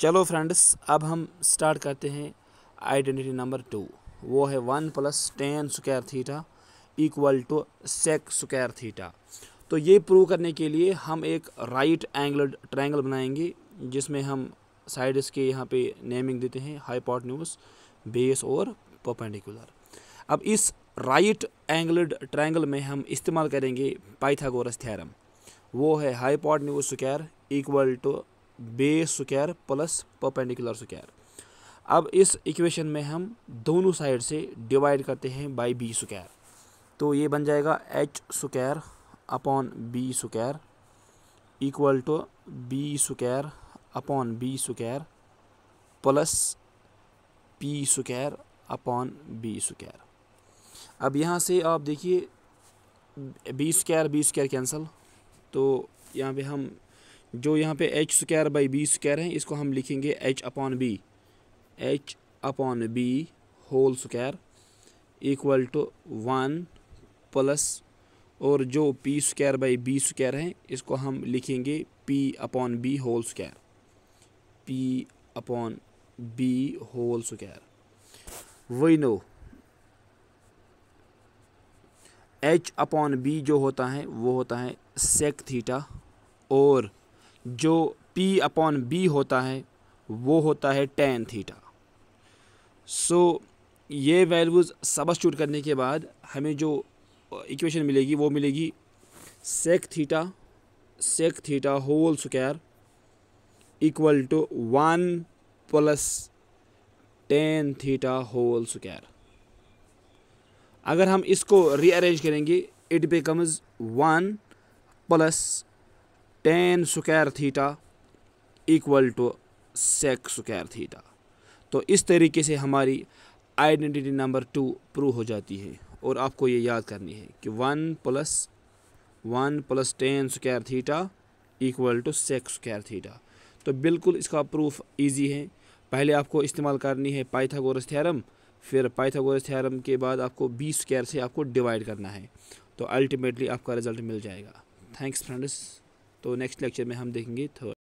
चलो फ्रेंड्स अब हम स्टार्ट करते हैं आइडेंटिटी नंबर टू वो है one plus tan square theta equal to sec square theta तो ये प्रूव करने के लिए हम एक राइट एंगल ट्रायंगल बनाएंगे जिसमें हम साइड्स के यहाँ पे नेमिंग देते हैं हाइपोटन्यूज बेस और परपेंडिकुलर अब इस राइट एंगल्ड ट्रायंगल में हम इस्तेमाल करेंगे पाइथागोरस थ्योरम वो है hypotenuse square equal to base square plus perpendicular square अब इस इक्वेशन में हम दोनों साइड से डिवाइड करते हैं बाई बी स्क्वायर तो ये बन जाएगा h square upon b square equal to b square upon b square plus p square upon b square अब यहाँ से आप देखिए b square b square cancel तो यहाँ पे हम जो यहाँ पे h square by b square है इसको हम लिखेंगे h upon b h upon b whole square equal to one plus और जो p square by b square है इसको हम लिखेंगे p upon b whole square p upon b whole square वही नो एच अपॉन बी जो होता है वो होता है सेक थीटा और जो पी अपॉन बी होता है वो होता है टेन थीटा सो ये वैल्यूज़ सबस्टूट करने के बाद हमें जो इक्वेशन मिलेगी वो मिलेगी sec theta sec theta whole square equal to one plus tan theta whole square अगर हम इसको रीअरेंज करेंगे it becomes one plus tan square theta equal to sec square theta तो इस तरीके से हमारी आइडेंटिटी नंबर टू प्रूव हो जाती है और आपको ये याद करनी है कि one plus one plus tan square theta equal to sec square theta तो बिल्कुल इसका प्रूफ इजी है पहले आपको इस्तेमाल करनी है पाइथागोरस थ्योरम फिर पाइथागोरस थ्योरम के बाद आपको बी स्क्वायर से आपको डिवाइड करना है तो अल्टीमेटली आपका रिजल्ट मिल जाएगा थैंक्स फ्रेंड्स तो नेक्स्ट लेक्चर में हम देखेंगे थर्ड